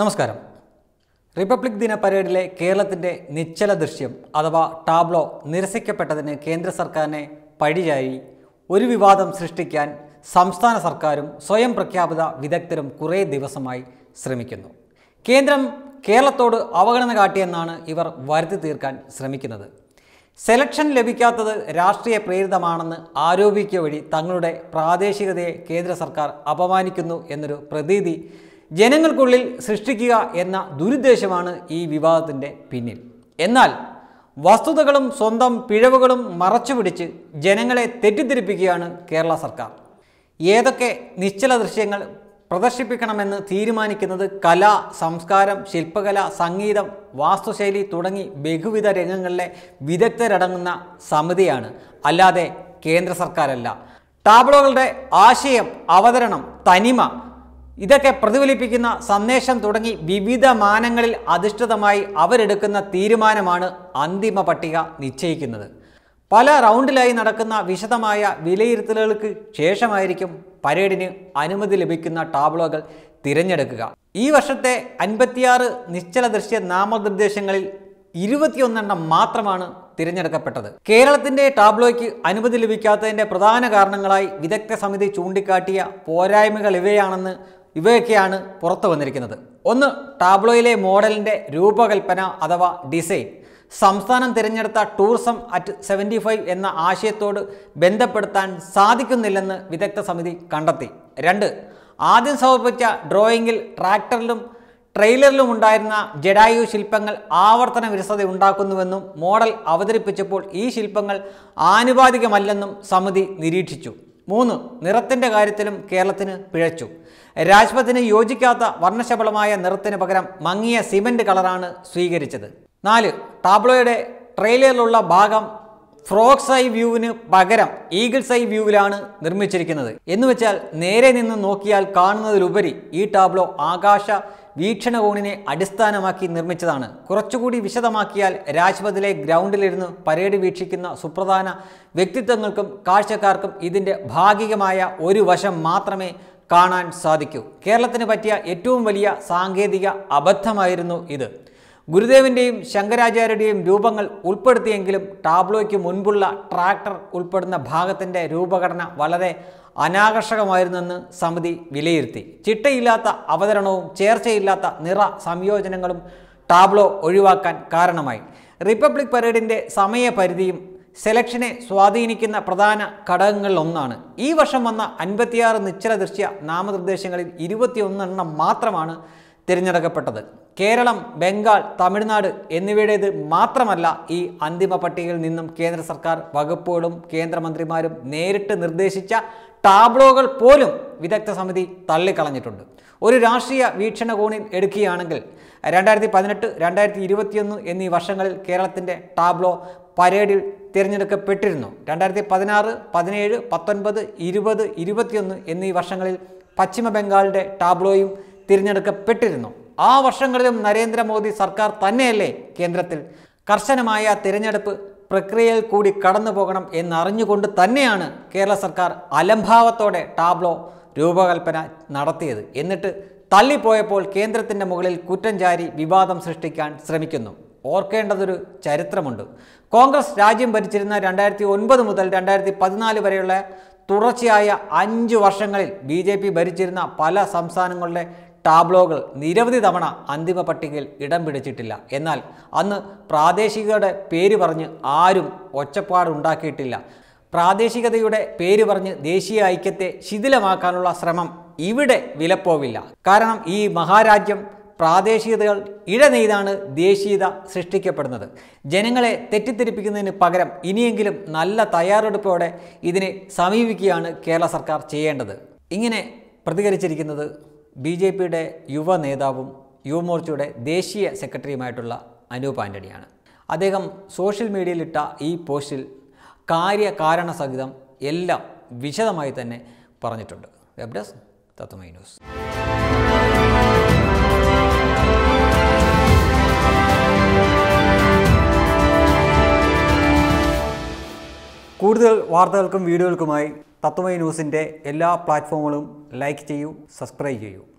നമസ്കാരം റിപ്പബ്ലിക് ദിന പരേഡിലെ കേരളത്തിൻ്റെ നിശ്ചല ദൃശ്യം അഥവാ ടാബ്ലോ നിരസിക്കപ്പെട്ടതിന് കേന്ദ്ര സർക്കാരിനെ പഴിയായി ഒരു വിവാദം സൃഷ്ടിക്കാൻ സംസ്ഥാന സർക്കാരും സ്വയം പ്രഖ്യാപിത വിദഗ്ധരും കുറേ ദിവസമായി ശ്രമിക്കുന്നു കേന്ദ്രം കേരളത്തോട് അവഗണന കാട്ടിയെന്നാണ് ഇവർ വരുത്തി തീർക്കാൻ ശ്രമിക്കുന്നത് സെലക്ഷൻ ലഭിക്കാത്തത് രാഷ്ട്രീയ പ്രേരിതമാണെന്ന് ആരോപിക്കുക വഴി തങ്ങളുടെ പ്രാദേശികതയെ കേന്ദ്ര സർക്കാർ അപമാനിക്കുന്നു എന്നൊരു പ്രതീതി ജനങ്ങൾക്കുള്ളിൽ സൃഷ്ടിക്കുക എന്ന ദുരുദ്ദേശമാണ് ഈ വിവാദത്തിൻ്റെ പിന്നിൽ എന്നാൽ വസ്തുതകളും സ്വന്തം പിഴവുകളും മറച്ചുപിടിച്ച് ജനങ്ങളെ തെറ്റിദ്ധരിപ്പിക്കുകയാണ് കേരള സർക്കാർ ഏതൊക്കെ നിശ്ചല ദൃശ്യങ്ങൾ പ്രദർശിപ്പിക്കണമെന്ന് തീരുമാനിക്കുന്നത് കല സംസ്കാരം ശില്പകല സംഗീതം വാസ്തുശൈലി തുടങ്ങി ബഹുവിധ രംഗങ്ങളിലെ വിദഗ്ധരടങ്ങുന്ന സമിതിയാണ് അല്ലാതെ കേന്ദ്ര സർക്കാരല്ല ടാബ്ലോകളുടെ ആശയം അവതരണം തനിമ ഇതൊക്കെ പ്രതിഫലിപ്പിക്കുന്ന സന്ദേശം തുടങ്ങി വിവിധ മാനങ്ങളിൽ അധിഷ്ഠിതമായി അവരെടുക്കുന്ന തീരുമാനമാണ് അന്തിമ പട്ടിക നിശ്ചയിക്കുന്നത് പല റൗണ്ടിലായി നടക്കുന്ന വിശദമായ വിലയിരുത്തലുകൾക്ക് ശേഷമായിരിക്കും പരേഡിന് അനുമതി ലഭിക്കുന്ന ടാബ്ലോകൾ തിരഞ്ഞെടുക്കുക ഈ വർഷത്തെ അൻപത്തിയാറ് നിശ്ചല ദൃശ്യ നാമനിർദ്ദേശങ്ങളിൽ ഇരുപത്തിയൊന്നെണ്ണം മാത്രമാണ് തിരഞ്ഞെടുക്കപ്പെട്ടത് കേരളത്തിൻ്റെ ടാബ്ലോയ്ക്ക് അനുമതി ലഭിക്കാത്തതിൻ്റെ പ്രധാന കാരണങ്ങളായി വിദഗ്ധ സമിതി ചൂണ്ടിക്കാട്ടിയ പോരായ്മകൾ ഇവയാണെന്ന് ഇവയൊക്കെയാണ് പുറത്തു വന്നിരിക്കുന്നത് ഒന്ന് ടാബ്ലോയിലെ മോഡലിൻ്റെ രൂപകൽപ്പന അഥവാ ഡിസൈൻ സംസ്ഥാനം തിരഞ്ഞെടുത്ത ടൂറിസം അറ്റ് സെവൻറ്റി ഫൈവ് എന്ന ആശയത്തോട് ബന്ധപ്പെടുത്താൻ സാധിക്കുന്നില്ലെന്ന് വിദഗ്ധ സമിതി കണ്ടെത്തി രണ്ട് ആദ്യം സമർപ്പിച്ച ഡ്രോയിങ്ങിൽ ട്രാക്ടറിലും ട്രെയിലറിലും ഉണ്ടായിരുന്ന ജഡായു ശില്പങ്ങൾ ആവർത്തന വിരസത ഉണ്ടാക്കുന്നുവെന്നും മോഡൽ അവതരിപ്പിച്ചപ്പോൾ ഈ ശില്പങ്ങൾ ആനുപാതികമല്ലെന്നും സമിതി നിരീക്ഷിച്ചു മൂന്ന് നിറത്തിൻ്റെ കാര്യത്തിലും കേരളത്തിന് പിഴച്ചു രാജ്പഥിന് യോജിക്കാത്ത വർണ്ണശബളമായ നിറത്തിന് പകരം മങ്ങിയ സിമെൻറ്റ് കളറാണ് സ്വീകരിച്ചത് നാല് ടാബ്ലോയുടെ ട്രെയിലറിലുള്ള ഭാഗം ഫ്രോക്സ് ഐ വ്യൂവിന് പകരം ഈഗിൾസ് ഐ വ്യൂവിലാണ് നിർമ്മിച്ചിരിക്കുന്നത് എന്ന് വെച്ചാൽ നേരെ നിന്ന് നോക്കിയാൽ കാണുന്നതിലുപരി ഈ ടാബ്ലോ ആകാശ വീക്ഷണകോണിനെ അടിസ്ഥാനമാക്കി നിർമ്മിച്ചതാണ് കുറച്ചുകൂടി വിശദമാക്കിയാൽ രാജ്പഥിലെ ഗ്രൗണ്ടിലിരുന്ന് പരേഡ് വീക്ഷിക്കുന്ന സുപ്രധാന വ്യക്തിത്വങ്ങൾക്കും കാഴ്ചക്കാർക്കും ഇതിൻ്റെ ഭാഗികമായ ഒരു വശം മാത്രമേ കാണാൻ സാധിക്കൂ കേരളത്തിന് പറ്റിയ ഏറ്റവും വലിയ സാങ്കേതിക അബദ്ധമായിരുന്നു ഇത് ഗുരുദേവിൻ്റെയും ശങ്കരാചാര്യരുടെയും രൂപങ്ങൾ ഉൾപ്പെടുത്തിയെങ്കിലും ടാബ്ലോയ്ക്ക് മുൻപുള്ള ട്രാക്ടർ ഉൾപ്പെടുന്ന ഭാഗത്തിൻ്റെ രൂപഘടന വളരെ അനാകർഷകമായിരുന്നെന്ന് സമിതി വിലയിരുത്തി ചിട്ടയില്ലാത്ത അവതരണവും ചേർച്ചയില്ലാത്ത നിറ സംയോജനങ്ങളും ടാബ്ലോ ഒഴിവാക്കാൻ കാരണമായി റിപ്പബ്ലിക് പരേഡിൻ്റെ സമയപരിധിയും സെലക്ഷനെ സ്വാധീനിക്കുന്ന പ്രധാന ഘടകങ്ങളിൽ ഒന്നാണ് ഈ വർഷം വന്ന അൻപത്തിയാറ് നിശ്ചല ദൃശ്യ നാമനിർദ്ദേശങ്ങളിൽ ഇരുപത്തിയൊന്നെണ്ണം മാത്രമാണ് തിരഞ്ഞെടുക്കപ്പെട്ടത് കേരളം ബംഗാൾ തമിഴ്നാട് എന്നിവയുടേത് മാത്രമല്ല ഈ അന്തിമ പട്ടികയിൽ നിന്നും കേന്ദ്ര സർക്കാർ വകുപ്പുകളും കേന്ദ്രമന്ത്രിമാരും നേരിട്ട് നിർദ്ദേശിച്ച ടാബ്ലോകൾ പോലും വിദഗ്ധ സമിതി തള്ളിക്കളഞ്ഞിട്ടുണ്ട് ഒരു രാഷ്ട്രീയ വീക്ഷണകോണിൽ എടുക്കുകയാണെങ്കിൽ രണ്ടായിരത്തി പതിനെട്ട് രണ്ടായിരത്തി ഇരുപത്തിയൊന്ന് എന്നീ വർഷങ്ങളിൽ കേരളത്തിൻ്റെ ടാബ്ലോ പരേഡിൽ തിരഞ്ഞെടുക്കപ്പെട്ടിരുന്നു രണ്ടായിരത്തി പതിനാറ് പതിനേഴ് പത്തൊൻപത് ഇരുപത് ഇരുപത്തിയൊന്ന് എന്നീ വർഷങ്ങളിൽ പശ്ചിമ ബംഗാളിൻ്റെ ടാബ്ലോയും തിരഞ്ഞെടുക്കപ്പെട്ടിരുന്നു ആ വർഷങ്ങളിലും നരേന്ദ്രമോദി സർക്കാർ തന്നെയല്ലേ കേന്ദ്രത്തിൽ കർശനമായ തിരഞ്ഞെടുപ്പ് പ്രക്രിയയിൽ കൂടി കടന്നു പോകണം എന്നറിഞ്ഞുകൊണ്ട് തന്നെയാണ് കേരള സർക്കാർ അലംഭാവത്തോടെ ടാബ്ലോ രൂപകൽപ്പന നടത്തിയത് എന്നിട്ട് തള്ളിപ്പോയപ്പോൾ കേന്ദ്രത്തിൻ്റെ മുകളിൽ കുറ്റം ചാരി വിവാദം സൃഷ്ടിക്കാൻ ശ്രമിക്കുന്നു ഓർക്കേണ്ടതൊരു ചരിത്രമുണ്ട് കോൺഗ്രസ് രാജ്യം ഭരിച്ചിരുന്ന രണ്ടായിരത്തി ഒൻപത് മുതൽ രണ്ടായിരത്തി പതിനാല് വരെയുള്ള തുടർച്ചയായ അഞ്ച് വർഷങ്ങളിൽ ബി ഭരിച്ചിരുന്ന പല സംസ്ഥാനങ്ങളുടെ ടാബ്ലോകൾ നിരവധി തവണ അന്തിമ പട്ടികയിൽ ഇടം പിടിച്ചിട്ടില്ല എന്നാൽ അന്ന് പ്രാദേശികതയുടെ പേര് പറഞ്ഞ് ആരും ഒച്ചപ്പാടുണ്ടാക്കിയിട്ടില്ല പ്രാദേശികതയുടെ പേര് പറഞ്ഞ് ദേശീയ ഐക്യത്തെ ശിഥിലമാക്കാനുള്ള ശ്രമം ഇവിടെ വിലപ്പോവില്ല കാരണം ഈ മഹാരാജ്യം പ്രാദേശികതകൾ ഇഴനെയ്താണ് ദേശീയത സൃഷ്ടിക്കപ്പെടുന്നത് ജനങ്ങളെ തെറ്റിദ്ധരിപ്പിക്കുന്നതിന് പകരം ഇനിയെങ്കിലും നല്ല തയ്യാറെടുപ്പോടെ ഇതിനെ സമീപിക്കുകയാണ് കേരള സർക്കാർ ചെയ്യേണ്ടത് ഇങ്ങനെ പ്രതികരിച്ചിരിക്കുന്നത് ബി ജെ പിയുടെ യുവ നേതാവും യുവമോർച്ചയുടെ ദേശീയ സെക്രട്ടറിയുമായിട്ടുള്ള അനൂപ് ആൻ്റണിയാണ് അദ്ദേഹം സോഷ്യൽ മീഡിയയിലിട്ട ഈ പോസ്റ്റിൽ കാര്യകാരണ സഹിതം എല്ലാം വിശദമായി തന്നെ പറഞ്ഞിട്ടുണ്ട് വെബ് ഡെസ്ക് തത്വമൈ ന്യൂസ് കൂടുതൽ വാർത്തകൾക്കും വീഡിയോകൾക്കുമായി തത്വമയ ന്യൂസിൻ്റെ എല്ലാ പ്ലാറ്റ്ഫോമുകളും ലൈക്ക് ചെയ്യൂ സബ്സ്ക്രൈബ് ചെയ്യൂ